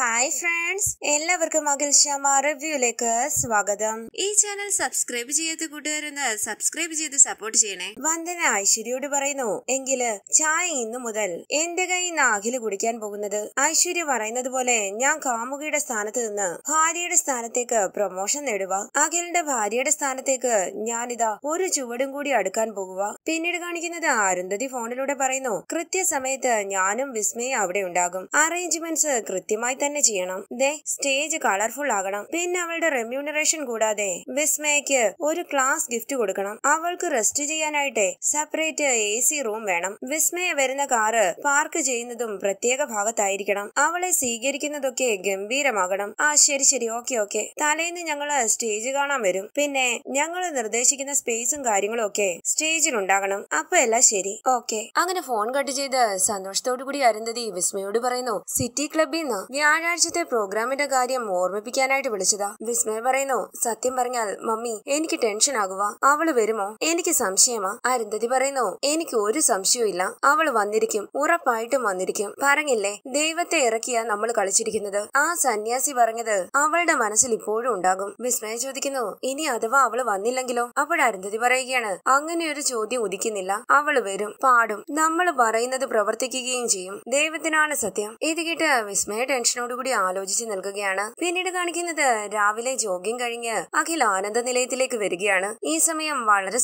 hi friends എല്ലാവർക്കും അഖിൽ ശ്യാമ റിവ്യൂയിലേക്ക് സ്വാഗതം ഈ ചാനൽ സബ്സ്ക്രൈബ് ചെയ്യാത്ത കൂട്ടുകാരെന്ന് സബ്സ്ക്രൈബ് ചെയ്ത് സപ്പോർട്ട് ചെയ്യണേ വന്ദന ഐശ്വര്യയോട് പറയുന്നു എങ്കില് ചായ ഇന്ന് മുതൽ എന്റെ കൈ നാഖില് കുടിക്കാൻ പോകുന്നത് ഐശ്വര്യ പറയുന്നത് പോലെ ഞാൻ കാമുകിയുടെ സ്ഥാനത്ത് നിന്ന് ഭാര്യയുടെ സ്ഥാനത്തേക്ക് പ്രൊമോഷൻ നേടുക അഖിലിന്റെ ഭാര്യയുടെ സ്ഥാനത്തേക്ക് ഞാനിതാ ഒരു ചുവടും കൂടി അടുക്കാൻ പോകുക പിന്നീട് കാണിക്കുന്നത് അരുന്ധതി ഫോണിലൂടെ പറയുന്നു കൃത്യസമയത്ത് ഞാനും വിസ്മയും അവിടെ ഉണ്ടാകും അറേഞ്ച്മെന്റ്സ് കൃത്യമായി തന്നെ ചെയ്യണം ദേ സ്റ്റേജ് കളർഫുൾ ആകണം പിന്നെ അവളുടെ റെമ്യൂണറേഷൻ കൂടാതെ വിസ്മയക്ക് ഒരു ക്ലാസ് ഗിഫ്റ്റ് കൊടുക്കണം അവൾക്ക് റെസ്റ്റ് ചെയ്യാനായിട്ട് സെപ്പറേറ്റ് എ സി റൂം വേണം വിസ്മയ വരുന്ന കാറ് പാർക്ക് ചെയ്യുന്നതും പ്രത്യേക ഭാഗത്തായിരിക്കണം അവളെ സ്വീകരിക്കുന്നതൊക്കെ ഗംഭീരമാകണം ആ ശരി ശരി ഓക്കെ ഓക്കെ തലേന്ന് ഞങ്ങള് സ്റ്റേജ് കാണാൻ വരും പിന്നെ ഞങ്ങൾ നിർദ്ദേശിക്കുന്ന സ്പേസും കാര്യങ്ങളും ഒക്കെ സ്റ്റേജിൽ ഉണ്ടാകണം അപ്പൊ എല്ലാം ശരി ഓക്കെ അങ്ങനെ ഫോൺ കട്ട് ചെയ്ത് സന്തോഷത്തോടു കൂടി അരുന്തതി വിസ്മയോട് പറയുന്നു സിറ്റി ക്ലബിൽ നിന്ന് വ്യാഴാഴ്ചത്തെ പ്രോഗ്രാമിന്റെ കാര്യം ഓർമ്മിപ്പിക്കാനായിട്ട് വിളിച്ചതാ വിസ്മയ പറയുന്നു സത്യം പറഞ്ഞാൽ മമ്മി എനിക്ക് ടെൻഷൻ ആകുക അവള് വരുമോ എനിക്ക് സംശയമാ അരുന്ധതി പറയുന്നു എനിക്ക് ഒരു സംശയവും ഇല്ല അവള് വന്നിരിക്കും ഉറപ്പായിട്ടും വന്നിരിക്കും പറഞ്ഞില്ലേ ദൈവത്തെ ഇറക്കിയ നമ്മൾ കളിച്ചിരിക്കുന്നത് ആ സന്യാസി പറഞ്ഞത് അവളുടെ മനസ്സിൽ ഇപ്പോഴും ഉണ്ടാകും വിസ്മയ ചോദിക്കുന്നു ഇനി അഥവാ അവള് വന്നില്ലെങ്കിലോ അരുന്ധതി പറയുകയാണ് അങ്ങനെ ഒരു ചോദ്യം ഉദിക്കുന്നില്ല അവള് വരും പാടും നമ്മൾ പറയുന്നത് പ്രവർത്തിക്കുകയും ചെയ്യും ദൈവത്തിനാണ് സത്യം ഇത് കേട്ട് വിസ്മയ ടെൻഷനോട് കൂടി ആലോചിച്ച് നിൽക്കുകയാണ് പിന്നീട് കാണിക്കുന്നത് രാവിലെ ജോഗിംഗ് കഴിഞ്ഞ് അഖിൽ ആനന്ദ നിലയത്തിലേക്ക് വരികയാണ് ഈ സമയം വളരെ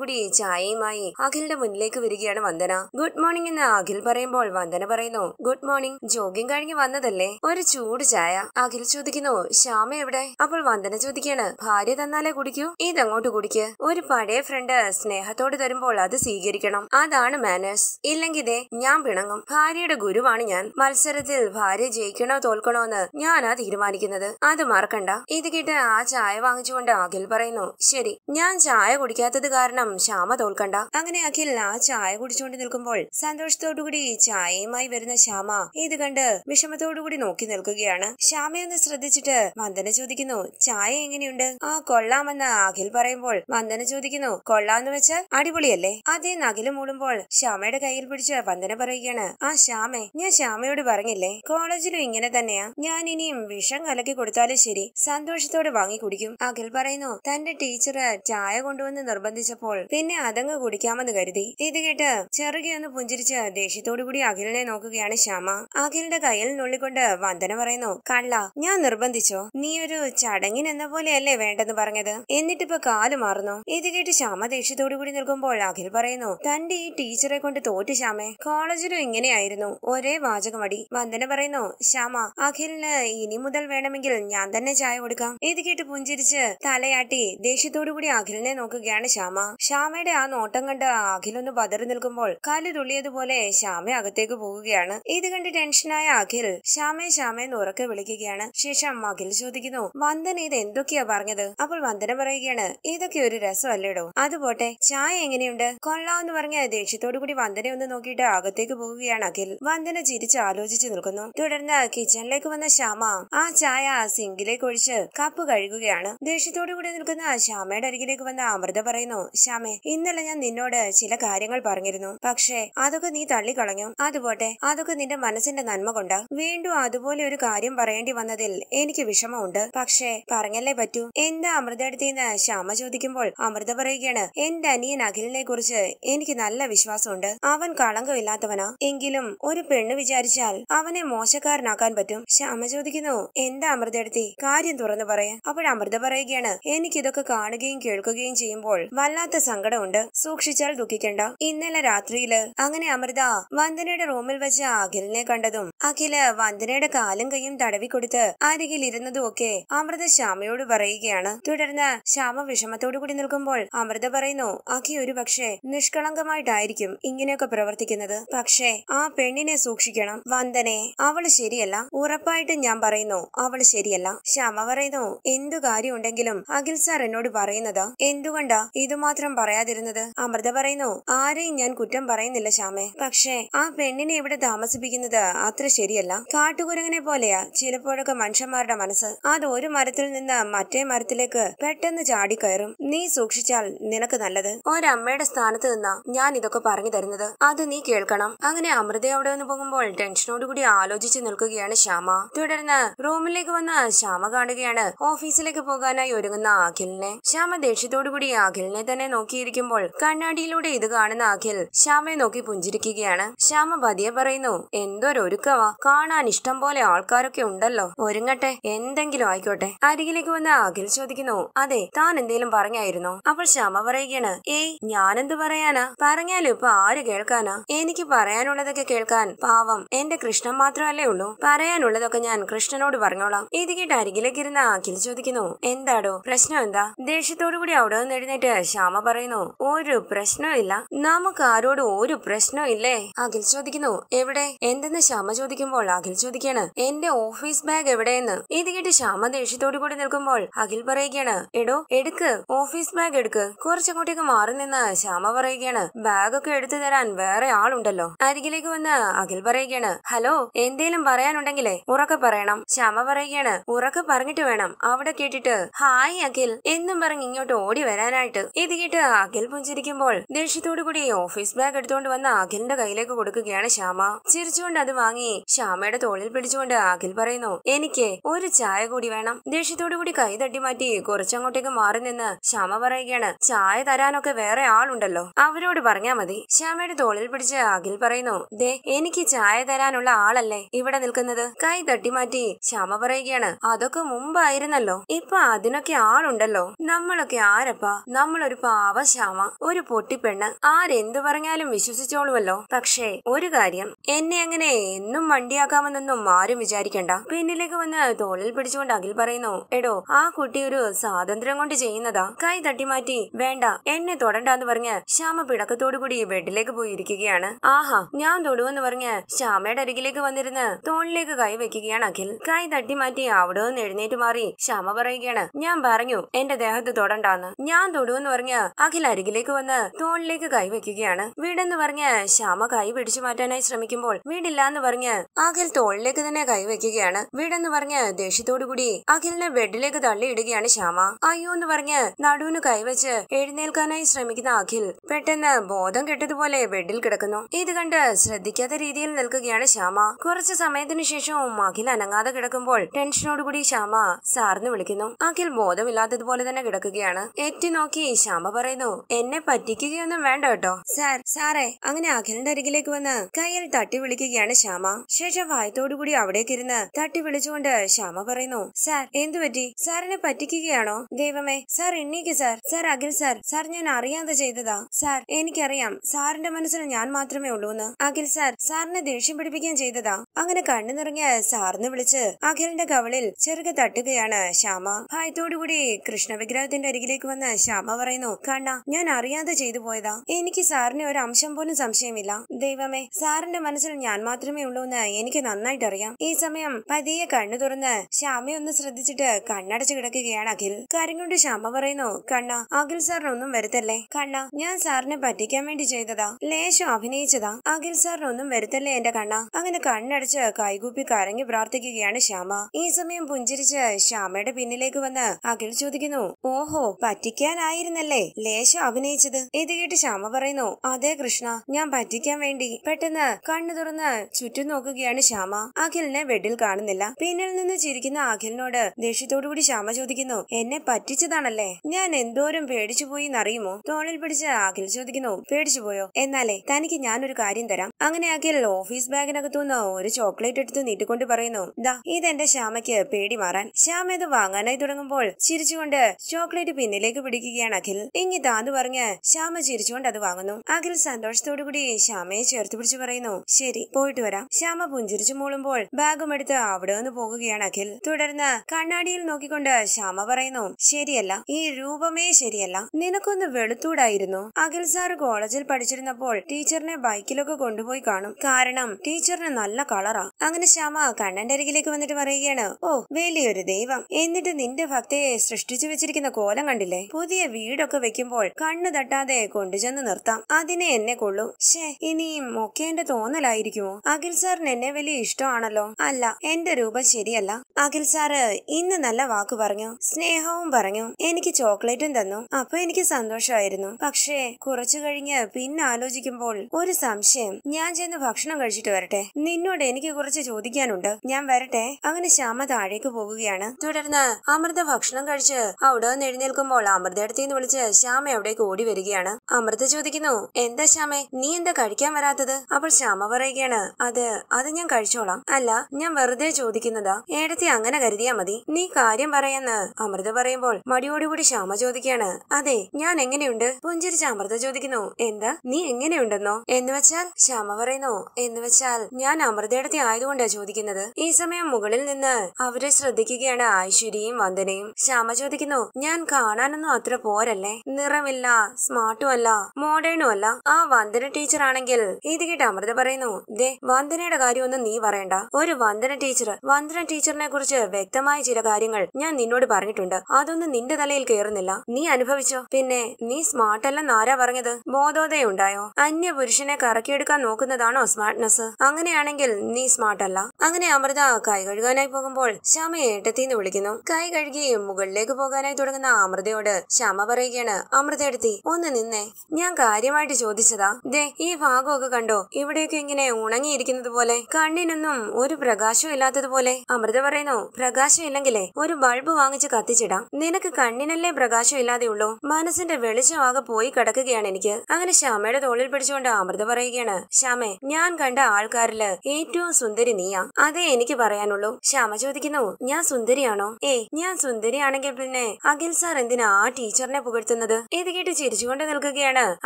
കൂടി ചായയുമായി അഖിലിന്റെ മുന്നിലേക്ക് വരികയാണ് വന്ദന ഗുഡ് മോർണിംഗ് എന്ന് അഖിൽ പറയുമ്പോൾ വന്ദന പറയുന്നു ഗുഡ് മോർണിംഗ് ജോഗിംഗ് കഴിഞ്ഞ് വന്നതല്ലേ ഒരു ചൂട് ചായ അഖിൽ ചോദിക്കുന്നു ശ്യാമ എവിടെ അപ്പോൾ വന്ദന ചോദിക്കാണ് ഭാര്യ തന്നാലേ കുടിക്കൂ ഇതങ്ങോട്ട് കുടിക്ക് ഒരു പഴയ ഫ്രണ്ട് സ്നേഹത്തോട് തരുമ്പോൾ അത് സ്വീകരിക്കണം അതാണ് മാനേഴ്സ് ഇല്ലെങ്കിൽ ഞാൻ പിണങ്ങും ഭാര്യയുടെ ഗുരുവാണ് ഞാൻ മത്സരത്തിൽ ഭാര്യ ജയിക്കണോ ആരാ തോൽക്കണോന്ന് ഞാനാ തീരുമാനിക്കുന്നത് അത് മറക്കണ്ട ഇത് കിട്ട ആ ചായ വാങ്ങിച്ചുകൊണ്ട് അഖിൽ പറയുന്നു ശരി ഞാൻ ചായ കുടിക്കാത്തത് കാരണം ശ്യാമ തോൽക്കണ്ട അങ്ങനെ അഖിൽ ആ ചായ കുടിച്ചുകൊണ്ട് നിൽക്കുമ്പോൾ സന്തോഷത്തോടുകൂടി ചായയുമായി വരുന്ന ശ്യാമ ഇത് കണ്ട് വിഷമത്തോടുകൂടി നോക്കി നിൽക്കുകയാണ് ശ്യാമയൊന്ന് ശ്രദ്ധിച്ചിട്ട് വന്ദന ചോദിക്കുന്നു ചായ എങ്ങനെയുണ്ട് ആ കൊള്ളാമെന്ന് അഖിൽ പറയുമ്പോൾ വന്ദന ചോദിക്കുന്നു കൊള്ളാന്ന് വെച്ചാൽ അടിപൊളിയല്ലേ അതേ നഖിലും മൂടുമ്പോൾ ശ്യാമയുടെ കയ്യിൽ പിടിച്ച് വന്ദന പറയുകയാണ് ആ ശ്യാമേ ഞാൻ ശ്യാമയോട് പറഞ്ഞില്ലേ കോളേജിലും ഇങ്ങനെ തന്നെയാ ഞാൻ ഇനിയും വിഷം കലക്കി കൊടുത്താലും ശരി സന്തോഷത്തോടെ വാങ്ങി കുടിക്കും അഖിൽ പറയുന്നു തന്റെ ടീച്ചർ ചായ കൊണ്ടുവന്ന് നിർബന്ധിച്ചപ്പോൾ പിന്നെ അതങ്ങ് കുടിക്കാമെന്ന് കരുതി ഇത് കേട്ട് ചെറുകിയൊന്ന് പുഞ്ചിരിച്ച് ദേഷ്യത്തോടു കൂടി അഖിലിനെ നോക്കുകയാണ് ശ്യാമ അഖിലിന്റെ കയ്യിൽ നുള്ളിക്കൊണ്ട് വന്ദന പറയുന്നു കള്ള ഞാൻ നിർബന്ധിച്ചോ നീ ഒരു ചടങ്ങിനെന്ന പോലെയല്ലേ വേണ്ടെന്ന് പറഞ്ഞത് എന്നിട്ടിപ്പോ കാല് മാറുന്നു ഇത് കേട്ട് ശ്യാമ ദേഷ്യത്തോടു കൂടി നിൽക്കുമ്പോൾ അഖിൽ പറയുന്നു തന്റെ ഈ ടീച്ചറെ കൊണ്ട് തോറ്റു ശ്യാമേ കോളേജിലും ഇങ്ങനെയായിരുന്നു ഒരേ വാചകമടി വന്ദന പറയുന്നു ശ്യാമ രാമ അഖിലിന് ഇനി മുതൽ വേണമെങ്കിൽ ഞാൻ തന്നെ ചായ കൊടുക്കാം ഇത് കേട്ട് പുഞ്ചിരിച്ച് തലയാട്ടി ദേഷ്യത്തോടു കൂടി അഖിലിനെ നോക്കുകയാണ് ശ്യാമ ശ്യാമയുടെ ആ നോട്ടം കണ്ട് അഖിലൊന്ന് പതറി നിൽക്കുമ്പോൾ കാല് തുള്ളിയതുപോലെ ശ്യാമ അകത്തേക്ക് പോവുകയാണ് ഇത് കണ്ട് ടെൻഷനായ അഖിൽ ശ്യാമയെ എന്ന് ഉറക്കെ വിളിക്കുകയാണ് ശേഷം അഖിൽ ചോദിക്കുന്നു വന്ദന ഇത് എന്തൊക്കെയാ പറഞ്ഞത് അപ്പോൾ വന്ദന പറയുകയാണ് ഇതൊക്കെ ഒരു രസമല്ലേടോ അതുപോട്ടെ ചായ എങ്ങനെയുണ്ട് കൊള്ളാന്ന് പറഞ്ഞ് ദേഷ്യത്തോടു കൂടി വന്ദനെ ഒന്ന് നോക്കിയിട്ട് അകത്തേക്ക് പോവുകയാണ് അഖിൽ വന്ദന ചിരിച്ച് ആലോചിച്ച് നിൽക്കുന്നു തുടർന്ന് കിച്ചണിലേക്ക് വന്ന ശ്യാമ ആ ചായ സിങ്കിലേക്ക് ഒഴിച്ച് കപ്പ് കഴുകുകയാണ് ദേഷ്യത്തോടു കൂടി നിൽക്കുന്ന ശ്യാമയുടെ അരികിലേക്ക് വന്ന അമൃത പറയുന്നു ശ്യാമെ ഇന്നലെ ഞാൻ നിന്നോട് ചില കാര്യങ്ങൾ പറഞ്ഞിരുന്നു പക്ഷേ അതൊക്കെ നീ തള്ളിക്കളഞ്ഞു അതുപോട്ടെ അതൊക്കെ നിന്റെ മനസ്സിന്റെ നന്മ കൊണ്ട് വീണ്ടും അതുപോലെ ഒരു കാര്യം പറയേണ്ടി വന്നതിൽ എനിക്ക് വിഷമമുണ്ട് പക്ഷേ പറഞ്ഞല്ലേ പറ്റൂ എന്താ അമൃത അടുത്തിന്ന് ശ്യാമ ചോദിക്കുമ്പോൾ അമൃത പറയുകയാണ് എന്റെ അനിയൻ അഖിലിനെ കുറിച്ച് എനിക്ക് നല്ല വിശ്വാസമുണ്ട് അവൻ കളങ്കമില്ലാത്തവനാ എങ്കിലും ഒരു പെണ്ണ് വിചാരിച്ചാൽ അവനെ മോശക്കാരനാക്കാൻ നോക്കാൻ പറ്റും ശ്യാമ ചോദിക്കുന്നു എന്താ എടുത്തി കാര്യം തുറന്നു പറയാ അമൃത പറയുകയാണ് എനിക്കിതൊക്കെ കാണുകയും കേൾക്കുകയും ചെയ്യുമ്പോൾ വല്ലാത്ത സങ്കടമുണ്ട് സൂക്ഷിച്ചാൽ ദുഃഖിക്കണ്ട ഇന്നലെ രാത്രിയില് അങ്ങനെ അമൃത വന്ദനയുടെ റൂമിൽ വെച്ച് അഖിലിനെ കണ്ടതും അഖില് വന്ദനയുടെ കാലും കൈയും തടവിക്കൊടുത്ത് അരികിൽ ഇരുന്നതും ഒക്കെ അമൃത ശ്യാമയോട് പറയുകയാണ് തുടർന്ന് ശ്യാമ വിഷമത്തോടു കൂടി നിൽക്കുമ്പോൾ അമൃത പറയുന്നു അഖി ഒരു പക്ഷേ നിഷ്കളങ്കമായിട്ടായിരിക്കും ഇങ്ങനെയൊക്കെ പ്രവർത്തിക്കുന്നത് പക്ഷേ ആ പെണ്ണിനെ സൂക്ഷിക്കണം വന്ദനെ അവള് ശരിയല്ല ശരിയല്ല ഉറപ്പായിട്ടും ഞാൻ പറയുന്നു അവൾ ശരിയല്ല ശ്യാമ പറയുന്നു എന്തു കാര്യമുണ്ടെങ്കിലും അഖിൽ സാർ എന്നോട് പറയുന്നത് എന്തുകൊണ്ടാ ഇതുമാത്രം പറയാതിരുന്നത് അമൃത പറയുന്നു ആരെയും ഞാൻ കുറ്റം പറയുന്നില്ല ശ്യാമെ പക്ഷേ ആ പെണ്ണിനെ ഇവിടെ താമസിപ്പിക്കുന്നത് അത്ര ശരിയല്ല കാട്ടുകുരങ്ങനെ പോലെയാ ചിലപ്പോഴൊക്കെ മനുഷ്യന്മാരുടെ മനസ്സ് അത് ഒരു മരത്തിൽ നിന്ന് മറ്റേ മരത്തിലേക്ക് പെട്ടെന്ന് ചാടി കയറും നീ സൂക്ഷിച്ചാൽ നിനക്ക് നല്ലത് ഒരമ്മയുടെ സ്ഥാനത്ത് നിന്നാ ഞാൻ ഇതൊക്കെ പറഞ്ഞു തരുന്നത് അത് നീ കേൾക്കണം അങ്ങനെ അമൃത അവിടെ നിന്ന് പോകുമ്പോൾ ടെൻഷനോടുകൂടി ആലോചിച്ച് നിൽക്കുകയാണ് പറയുകയാണ് ശ്യാമ തുടർന്ന് റൂമിലേക്ക് വന്ന ശ്യാമ കാണുകയാണ് ഓഫീസിലേക്ക് പോകാനായി ഒരുങ്ങുന്ന അഖിലിനെ ശ്യാമ ദേഷ്യത്തോടുകൂടി അഖിലിനെ തന്നെ നോക്കിയിരിക്കുമ്പോൾ കണ്ണാടിയിലൂടെ ഇത് കാണുന്ന അഖിൽ ശ്യാമയെ നോക്കി പുഞ്ചിരിക്കുകയാണ് ശ്യാമ പതിയെ പറയുന്നു എന്തൊരൊരുക്കവാ കാണാൻ ഇഷ്ടം പോലെ ആൾക്കാരൊക്കെ ഉണ്ടല്ലോ ഒരുങ്ങട്ടെ എന്തെങ്കിലും ആയിക്കോട്ടെ അരികിലേക്ക് വന്ന അഖിൽ ചോദിക്കുന്നു അതെ താൻ എന്തെങ്കിലും പറഞ്ഞായിരുന്നു അപ്പോൾ ശ്യാമ പറയുകയാണ് ഏയ് ഞാനെന്ത് പറയാനാ പറഞ്ഞാലും ഇപ്പൊ ആര് കേൾക്കാനാ എനിക്ക് പറയാനുള്ളതൊക്കെ കേൾക്കാൻ പാവം എന്റെ കൃഷ്ണൻ മാത്രമല്ലേ ഉള്ളൂ പറയാനുള്ളതൊക്കെ ഞാൻ കൃഷ്ണനോട് പറഞ്ഞോളാം ഇത് കേട്ട് അരികിലേക്ക് ഇരുന്ന അഖിൽ ചോദിക്കുന്നു എന്താടോ പ്രശ്നം എന്താ ദേഷ്യത്തോടു കൂടി അവിടെ നിന്ന് എഴുന്നേറ്റ് ശ്യാമ പറയുന്നു ഒരു പ്രശ്നമില്ല നമുക്ക് ആരോട് ഒരു പ്രശ്നമില്ലേ അഖിൽ ചോദിക്കുന്നു എവിടെ എന്തെന്ന് ശ്യാമ ചോദിക്കുമ്പോൾ അഖിൽ ചോദിക്കാണ് എന്റെ ഓഫീസ് ബാഗ് എവിടെയെന്ന് ഇത് കേട്ട് ശ്യാമ ദേഷ്യത്തോടു കൂടി നിൽക്കുമ്പോൾ അഖിൽ പറയുകയാണ് എടോ എടുക്ക് ഓഫീസ് ബാഗ് എടുക്ക് കുറച്ചങ്ങോട്ടേക്ക് മാറി നിന്ന് ശ്യാമ പറയുകയാണ് ബാഗൊക്കെ എടുത്തു തരാൻ വേറെ ആളുണ്ടല്ലോ അരികിലേക്ക് വന്ന് അഖിൽ പറയുകയാണ് ഹലോ എന്തേലും പറയാനുണ്ട് ഉണ്ടെങ്കിലേ ഉറക്കെ പറയണം ക്ഷമ പറയുകയാണ് ഉറക്കെ പറഞ്ഞിട്ട് വേണം അവിടെ കേട്ടിട്ട് ഹായ് അഖിൽ എന്നും പറഞ്ഞ് ഇങ്ങോട്ട് ഓടി വരാനായിട്ട് ഇത് കേട്ട് അഖിൽ പുഞ്ചിരിക്കുമ്പോൾ ദേഷ്യത്തോടു കൂടി ഓഫീസ് ബാഗ് എടുത്തുകൊണ്ട് വന്ന അഖിലിന്റെ കയ്യിലേക്ക് കൊടുക്കുകയാണ് ശ്യാമ ചിരിച്ചുകൊണ്ട് അത് വാങ്ങി ശ്യാമയുടെ തോളിൽ പിടിച്ചുകൊണ്ട് അഖിൽ പറയുന്നു എനിക്ക് ഒരു ചായ കൂടി വേണം ദേഷ്യത്തോടു കൂടി കൈ തട്ടി മാറ്റി കുറച്ചങ്ങോട്ടേക്ക് മാറി നിന്ന് ശ്യാമ പറയുകയാണ് ചായ തരാനൊക്കെ വേറെ ആളുണ്ടല്ലോ അവരോട് പറഞ്ഞാ മതി ശ്യാമയുടെ തോളിൽ പിടിച്ച് അഖിൽ പറയുന്നു ദേ എനിക്ക് ചായ തരാനുള്ള ആളല്ലേ ഇവിടെ നിൽക്കുന്നത് പറയുന്നത് കൈ തട്ടി മാറ്റി ക്ഷമ പറയുകയാണ് അതൊക്കെ മുമ്പായിരുന്നല്ലോ ഇപ്പൊ അതിനൊക്കെ ആളുണ്ടല്ലോ നമ്മളൊക്കെ ആരപ്പാ നമ്മളൊരു പാവ ക്ഷമ ഒരു പൊട്ടിപ്പെണ്ണ് ആരെന്തു പറഞ്ഞാലും വിശ്വസിച്ചോളുമല്ലോ പക്ഷേ ഒരു കാര്യം എന്നെ അങ്ങനെ എന്നും വണ്ടിയാക്കാമെന്നൊന്നും ആരും വിചാരിക്കണ്ട പിന്നിലേക്ക് വന്ന് തോളിൽ പിടിച്ചുകൊണ്ട് അഖിൽ പറയുന്നു എടോ ആ കുട്ടി ഒരു സ്വാതന്ത്ര്യം കൊണ്ട് ചെയ്യുന്നതാ കൈ തട്ടിമാറ്റി വേണ്ട എന്നെ തൊടണ്ടെന്ന് പറഞ്ഞ് ശ്യാമ പിടക്കത്തോടു കൂടി ബെഡിലേക്ക് പോയി ഇരിക്കുകയാണ് ആഹാ ഞാൻ തൊടുവെന്ന് പറഞ്ഞ് ശ്യാമയുടെ അരികിലേക്ക് വന്നിരുന്ന് തോളിൽ കട്ടിലേക്ക് കൈ വെക്കുകയാണ് അഖിൽ കൈ തട്ടി മാറ്റി അവിടെ നിന്ന് എഴുന്നേറ്റ് മാറി ക്ഷമ പറയുകയാണ് ഞാൻ പറഞ്ഞു എന്റെ ദേഹത്ത് തൊടണ്ടാന്ന് ഞാൻ തൊടുവെന്ന് പറഞ്ഞ് അഖിൽ അരികിലേക്ക് വന്ന് തോളിലേക്ക് കൈ വെക്കുകയാണ് വീടെന്ന് പറഞ്ഞ് ക്ഷമ കൈ പിടിച്ചു മാറ്റാനായി ശ്രമിക്കുമ്പോൾ വീടില്ലാന്ന് പറഞ്ഞ് അഖിൽ തോളിലേക്ക് തന്നെ കൈ വെക്കുകയാണ് വീടെന്ന് പറഞ്ഞ് ദേഷ്യത്തോടുകൂടി അഖിലിനെ ബെഡിലേക്ക് തള്ളിയിടുകയാണ് ക്ഷമ അയ്യോ എന്ന് പറഞ്ഞ് നടുവിന് കൈവച്ച് എഴുന്നേൽക്കാനായി ശ്രമിക്കുന്ന അഖിൽ പെട്ടെന്ന് ബോധം കെട്ടതുപോലെ ബെഡിൽ കിടക്കുന്നു ഇത് കണ്ട് ശ്രദ്ധിക്കാത്ത രീതിയിൽ നിൽക്കുകയാണ് ശ്യാമ കുറച്ചു സമയത്തിന് ശേഷം അഖിൽ അനങ്ങാതെ കിടക്കുമ്പോൾ ടെൻഷനോടുകൂടി ശ്യാമ സാറിന് വിളിക്കുന്നു അഖിൽ ബോധമില്ലാത്തതുപോലെ തന്നെ കിടക്കുകയാണ് എത്തി നോക്കി ശ്യാമ പറയുന്നു എന്നെ പറ്റിക്കുകയൊന്നും വേണ്ട കേട്ടോ സാർ സാറേ അങ്ങനെ അഖിലിന്റെ അരികിലേക്ക് വന്ന് കയ്യിൽ തട്ടി വിളിക്കുകയാണ് ശ്യാമ ശേഷം വായത്തോടുകൂടി ഇരുന്ന് തട്ടി വിളിച്ചുകൊണ്ട് ശ്യാമ പറയുന്നു സാർ എന്തു പറ്റി സാറിനെ പറ്റിക്കുകയാണോ ദൈവമേ സാർ എണ്ണീക്ക് sir sir Akhil sir sir ഞാൻ അറിയാതെ ചെയ്തതാ സാർ എനിക്കറിയാം സാറിന്റെ മനസ്സിൽ ഞാൻ മാത്രമേ ഉള്ളൂന്ന് അഖിൽ സാർ സാറിനെ ദേഷ്യം പിടിപ്പിക്കാൻ ചെയ്തതാ അങ്ങനെ കണ്ണു കിടന്നുറങ്ങിയ സാറിന് വിളിച്ച് അഖിലിന്റെ കവളിൽ ചെറുകെ തട്ടുകയാണ് ശ്യാമ ഭയത്തോടുകൂടി കൃഷ്ണവിഗ്രഹത്തിന്റെ അരികിലേക്ക് വന്ന ശ്യാമ പറയുന്നു കണ്ണ ഞാൻ അറിയാതെ ചെയ്തു പോയതാ എനിക്ക് സാറിനെ ഒരു അംശം പോലും സംശയമില്ല ദൈവമേ സാറിന്റെ മനസ്സിൽ ഞാൻ മാത്രമേ ഉള്ളൂ എന്ന് എനിക്ക് നന്നായിട്ട് അറിയാം ഈ സമയം പതിയെ കണ്ണു തുറന്ന് ശ്യാമയൊന്ന് ശ്രദ്ധിച്ചിട്ട് കണ്ണടച്ചു കിടക്കുകയാണ് അഖിൽ കൊണ്ട് ശ്യാമ പറയുന്നു കണ്ണ അഖിൽ സാറിനൊന്നും വരുത്തല്ലേ കണ്ണ ഞാൻ സാറിനെ പറ്റിക്കാൻ വേണ്ടി ചെയ്തതാ ലേശം അഭിനയിച്ചതാ അഖിൽ സാറിനൊന്നും വരുത്തല്ലേ എന്റെ കണ്ണ അങ്ങനെ കണ്ണടച്ച് കൈകൂടി കൈകൂപ്പി കരഞ്ഞു പ്രാർത്ഥിക്കുകയാണ് ശ്യാമ ഈ സമയം പുഞ്ചിരിച്ച് ശ്യാമയുടെ പിന്നിലേക്ക് വന്ന് അഖിൽ ചോദിക്കുന്നു ഓഹോ പറ്റിക്കാനായിരുന്നല്ലേ ലേശം അഭിനയിച്ചത് ഇത് കേട്ട് ശ്യാമ പറയുന്നു അതെ കൃഷ്ണ ഞാൻ പറ്റിക്കാൻ വേണ്ടി പെട്ടെന്ന് കണ്ണു തുറന്ന് ചുറ്റും നോക്കുകയാണ് ശ്യാമ അഖിലിനെ ബെഡിൽ കാണുന്നില്ല പിന്നിൽ നിന്ന് ചിരിക്കുന്ന അഖിലിനോട് ദേഷ്യത്തോടുകൂടി ശ്യാമ ചോദിക്കുന്നു എന്നെ പറ്റിച്ചതാണല്ലേ ഞാൻ എന്തോരം പേടിച്ചു പോയി എന്നറിയുമോ തോളിൽ പിടിച്ച് അഖിൽ ചോദിക്കുന്നു പേടിച്ചുപോയോ എന്നാലേ തനിക്ക് ഞാനൊരു കാര്യം തരാം അങ്ങനെ അഖിൽ ഓഫീസ് ബാഗിനകത്തുനിന്ന് ഒരു ചോക്ലേറ്റ് എടുത്ത് എടുത്ത് നീട്ടിക്കൊണ്ട് പറയുന്നു ദാ ഇതെന്റെ ശ്യാമയ്ക്ക് പേടി മാറാൻ ശ്യാമ ഇത് വാങ്ങാനായി തുടങ്ങുമ്പോൾ ചിരിച്ചുകൊണ്ട് ചോക്ലേറ്റ് പിന്നിലേക്ക് പിടിക്കുകയാണ് അഖിൽ ഇങ്ങി താന്ന് പറഞ്ഞ് ശ്യാമ ചിരിച്ചുകൊണ്ട് അത് വാങ്ങുന്നു അഖിൽ സന്തോഷത്തോടുകൂടി ശ്യാമയെ ചേർത്ത് പിടിച്ചു പറയുന്നു ശരി പോയിട്ട് വരാം ശ്യാമ പുഞ്ചിരിച്ചു മൂളുമ്പോൾ ബാഗും എടുത്ത് അവിടെ നിന്ന് പോകുകയാണ് അഖിൽ തുടർന്ന് കണ്ണാടിയിൽ നോക്കിക്കൊണ്ട് ശ്യാമ പറയുന്നു ശരിയല്ല ഈ രൂപമേ ശരിയല്ല നിനക്കൊന്ന് വെളുത്തൂടായിരുന്നു അഖിൽ സാർ കോളേജിൽ പഠിച്ചിരുന്നപ്പോൾ ടീച്ചറിനെ ബൈക്കിലൊക്കെ കൊണ്ടുപോയി കാണും കാരണം ടീച്ചറിന് നല്ല കളറാ അങ്ങനെ എന്നിട്ട് ശ്യാമ കണ്ണന്റെ അരികിലേക്ക് വന്നിട്ട് പറയുകയാണ് ഓ വലിയൊരു ദൈവം എന്നിട്ട് നിന്റെ ഭക്തയെ സൃഷ്ടിച്ചു വെച്ചിരിക്കുന്ന കോലം കണ്ടില്ലേ പുതിയ വീടൊക്കെ വെക്കുമ്പോൾ കണ്ണു തട്ടാതെ കൊണ്ടുചെന്ന് നിർത്താം അതിനെ എന്നെ കൊള്ളു ഷേ ഇനിയും മൊക്കേന്റെ തോന്നലായിരിക്കുമോ അഖിൽ സാറിന് എന്നെ വലിയ ഇഷ്ടമാണല്ലോ അല്ല എന്റെ രൂപം ശരിയല്ല അഖിൽ സാറ് ഇന്ന് നല്ല വാക്ക് പറഞ്ഞു സ്നേഹവും പറഞ്ഞു എനിക്ക് ചോക്ലേറ്റും തന്നു അപ്പൊ എനിക്ക് സന്തോഷമായിരുന്നു പക്ഷേ കുറച്ചു കഴിഞ്ഞ് പിന്നെ ആലോചിക്കുമ്പോൾ ഒരു സംശയം ഞാൻ ചെന്ന് ഭക്ഷണം കഴിച്ചിട്ട് വരട്ടെ നിന്നോട് എനിക്ക് കുറച്ച് ചോദിക്കാനുണ്ട് ഞാൻ വരട്ടെ അങ്ങനെ ശ്യാമ താഴേക്ക് പോകുകയാണ് തുടർന്ന് അമൃത ഭക്ഷണം കഴിച്ച് അവിടെ നിന്ന് എഴുന്നേൽക്കുമ്പോൾ അമൃതയടുത്ത് നിന്ന് വിളിച്ച് ശ്യാമ അവിടേക്ക് ഓടി വരികയാണ് അമൃത ചോദിക്കുന്നു എന്താ ശ്യാമേ നീ എന്താ കഴിക്കാൻ വരാത്തത് അപ്പോൾ ശ്യാമ പറയുകയാണ് അത് അത് ഞാൻ കഴിച്ചോളാം അല്ല ഞാൻ വെറുതെ ചോദിക്കുന്നതാ ഏടത്തി അങ്ങനെ കരുതിയാ മതി നീ കാര്യം പറയെന്ന് അമൃത പറയുമ്പോൾ മടിയോടുകൂടി ശ്യാമ ചോദിക്കുകയാണ് അതെ ഞാൻ എങ്ങനെയുണ്ട് പുഞ്ചിരിച്ച അമൃത ചോദിക്കുന്നു എന്താ നീ എങ്ങനെയുണ്ടെന്നോ എന്ന് വെച്ചാൽ ശ്യാമ പറയുന്നു എന്ന് വെച്ചാൽ ഞാൻ അമൃതയടത്തി ആയതുകൊണ്ട് പ്രചോദിക്കുന്നത് ഈ സമയം മുകളിൽ നിന്ന് അവരെ ശ്രദ്ധിക്കുകയാണ് ഐശ്വര്യയും വന്ദനയും ശ്യാമ ചോദിക്കുന്നു ഞാൻ കാണാനൊന്നും അത്ര പോരല്ലേ നിറമില്ല സ്മാർട്ടും അല്ല മോഡേണും അല്ല ആ വന്ദന ടീച്ചർ ആണെങ്കിൽ ഇത് കേട്ട് അമൃത പറയുന്നു ദേ വന്ദനയുടെ കാര്യമൊന്നും നീ പറയണ്ട ഒരു വന്ദന ടീച്ചർ വന്ദന ടീച്ചറിനെ കുറിച്ച് വ്യക്തമായ ചില കാര്യങ്ങൾ ഞാൻ നിന്നോട് പറഞ്ഞിട്ടുണ്ട് അതൊന്നും നിന്റെ തലയിൽ കയറുന്നില്ല നീ അനുഭവിച്ചോ പിന്നെ നീ സ്മാർട്ടല്ലെന്ന് ആരാ പറഞ്ഞത് ബോധോദയം ഉണ്ടായോ അന്യ പുരുഷനെ കറക്കിയെടുക്കാൻ നോക്കുന്നതാണോ സ്മാർട്ട്നെസ് അങ്ങനെയാണെങ്കിൽ നീ സ്മാർട്ട് اللہ അങ്ങനെ അമൃത കൈ കഴുകാനായി പോകുമ്പോൾ ശ്യാമ ഏട്ടത്തിന്ന് വിളിക്കുന്നു കൈ കഴുകി മുകളിലേക്ക് പോകാനായി തുടങ്ങുന്ന അമൃതയോട് ശ്യാമ പറയുകയാണ് അമൃത എടുത്തി ഒന്ന് നിന്നേ ഞാൻ കാര്യമായിട്ട് ചോദിച്ചതാ ദേ ഈ ഭാഗമൊക്കെ കണ്ടോ ഇവിടെയൊക്കെ ഇങ്ങനെ ഉണങ്ങിയിരിക്കുന്നത് പോലെ കണ്ണിനൊന്നും ഒരു പ്രകാശവും ഇല്ലാത്തതുപോലെ അമൃത പറയുന്നു പ്രകാശം ഇല്ലെങ്കിലേ ഒരു ബൾബ് വാങ്ങിച്ച് കത്തിച്ചിടാം നിനക്ക് കണ്ണിനല്ലേ പ്രകാശം ഇല്ലാതെ ഉള്ളൂ മനസ്സിന്റെ വെളിച്ചമാകെ പോയി കിടക്കുകയാണ് എനിക്ക് അങ്ങനെ ശ്യാമയുടെ തോളിൽ പിടിച്ചുകൊണ്ട് അമൃത പറയുകയാണ് ശ്യാമേ ഞാൻ കണ്ട ആൾക്കാരില് ഏറ്റവും സുന്ദരി നീയാ അതെ എനിക്ക് പറയാനുള്ളൂ ശ്യാമ ചോദിക്കുന്നു ഞാൻ സുന്ദരിയാണോ ഏ ഞാൻ സുന്ദരിയാണെങ്കിൽ പിന്നെ അഖിൽ സാർ എന്തിനാ ആ ടീച്ചറിനെ പുകഴ്ത്തുന്നത് ഇത് കേട്ട് ചിരിച്ചുകൊണ്ട് നിൽക്കുകയാണ്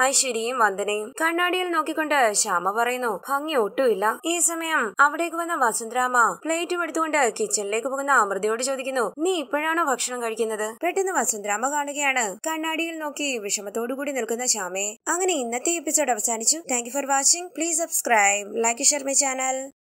ഐശ്വര്യയും വന്ദനയും കണ്ണാടിയിൽ നോക്കിക്കൊണ്ട് ശ്യാമ പറയുന്നു ഭംഗി ഒട്ടുമില്ല ഈ സമയം അവിടേക്ക് വന്ന വസുന്ധരാമ പ്ലേറ്റും എടുത്തുകൊണ്ട് കിച്ചണിലേക്ക് പോകുന്ന അമൃതയോട് ചോദിക്കുന്നു നീ ഇപ്പോഴാണോ ഭക്ഷണം കഴിക്കുന്നത് പെട്ടെന്ന് വസുന്ധരാമ കാണുകയാണ് കണ്ണാടിയിൽ നോക്കി വിഷമത്തോടു കൂടി നിൽക്കുന്ന ശ്യാമയെ അങ്ങനെ ഇന്നത്തെ എപ്പിസോഡ് അവസാനിച്ചു thank for watching please subscribe like share my channel